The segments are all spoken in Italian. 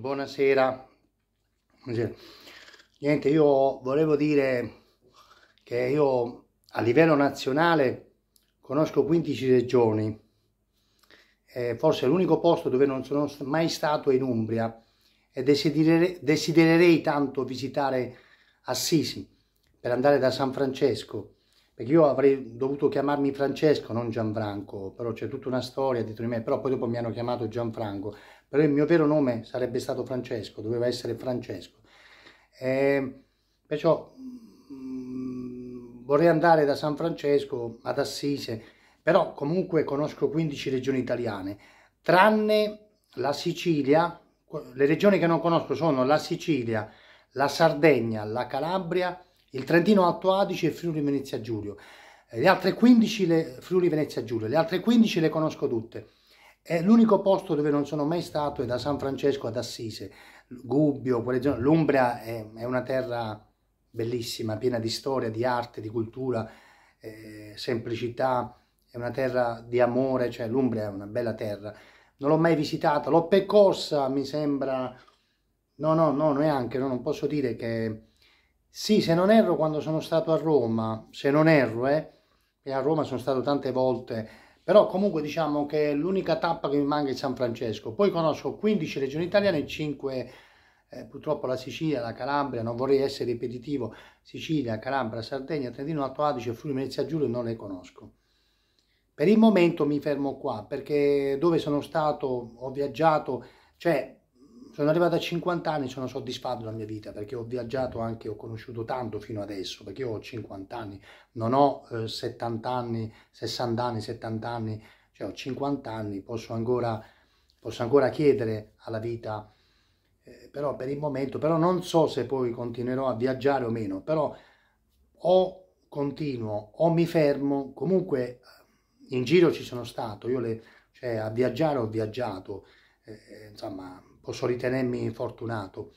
buonasera. buonasera. Niente, io volevo dire che io a livello nazionale conosco 15 regioni. Eh, forse l'unico posto dove non sono mai stato è in Umbria e desidererei, desidererei tanto visitare Assisi per andare da San Francesco perché io avrei dovuto chiamarmi Francesco, non Gianfranco, però c'è tutta una storia dietro di me, però poi dopo mi hanno chiamato Gianfranco, però il mio vero nome sarebbe stato Francesco, doveva essere Francesco. Eh, perciò mh, mm, vorrei andare da San Francesco ad Assise, però comunque conosco 15 regioni italiane, tranne la Sicilia, le regioni che non conosco sono la Sicilia, la Sardegna, la Calabria, il Trentino Alto Adige e Friuli Venezia Giulio. Eh, le altre 15 le Friuli Venezia Giulio, le altre 15 le conosco tutte. È l'unico posto dove non sono mai stato è da San Francesco ad Assise, Gubbio, quelle zone. L'Umbria è, è una terra bellissima, piena di storia, di arte, di cultura, eh, semplicità, è una terra di amore, cioè l'Umbria è una bella terra. Non l'ho mai visitata, l'ho percorsa, mi sembra... No, no, no, neanche, no, non posso dire che sì, se non erro, quando sono stato a Roma, se non erro, eh, e a Roma sono stato tante volte, però comunque diciamo che l'unica tappa che mi manca è San Francesco. Poi conosco 15 regioni italiane e 5, eh, purtroppo la Sicilia, la Calabria, non vorrei essere ripetitivo, Sicilia, Calabria, Sardegna, Trentino, Alto Adige, Friuli, Venezia Giulio non le conosco. Per il momento mi fermo qua, perché dove sono stato, ho viaggiato, cioè sono arrivato a 50 anni sono soddisfatto della mia vita perché ho viaggiato anche, ho conosciuto tanto fino adesso, perché io ho 50 anni, non ho eh, 70 anni, 60 anni, 70 anni, cioè ho 50 anni, posso ancora, posso ancora chiedere alla vita, eh, però per il momento, però non so se poi continuerò a viaggiare o meno, però o continuo o mi fermo, comunque eh, in giro ci sono stato, io le, cioè, a viaggiare ho viaggiato, eh, insomma posso ritenermi fortunato.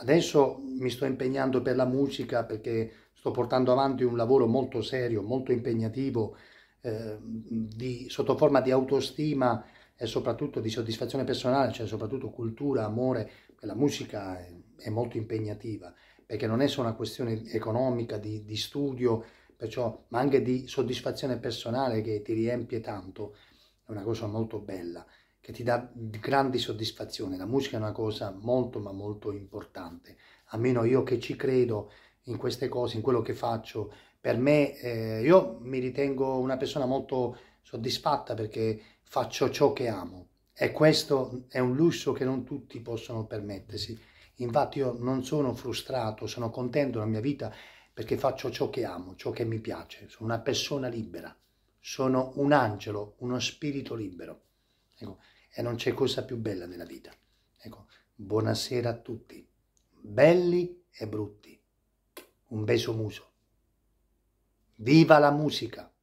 Adesso mi sto impegnando per la musica perché sto portando avanti un lavoro molto serio, molto impegnativo, eh, di, sotto forma di autostima e soprattutto di soddisfazione personale, cioè soprattutto cultura, amore, la musica è, è molto impegnativa, perché non è solo una questione economica, di, di studio, perciò, ma anche di soddisfazione personale che ti riempie tanto, è una cosa molto bella che ti dà grandi soddisfazioni. La musica è una cosa molto ma molto importante, almeno io che ci credo in queste cose, in quello che faccio. Per me, eh, io mi ritengo una persona molto soddisfatta perché faccio ciò che amo e questo è un lusso che non tutti possono permettersi. Infatti io non sono frustrato, sono contento della mia vita perché faccio ciò che amo, ciò che mi piace. Sono una persona libera, sono un angelo, uno spirito libero. Ecco e non c'è cosa più bella nella vita. Ecco, buonasera a tutti, belli e brutti. Un beso muso. Viva la musica!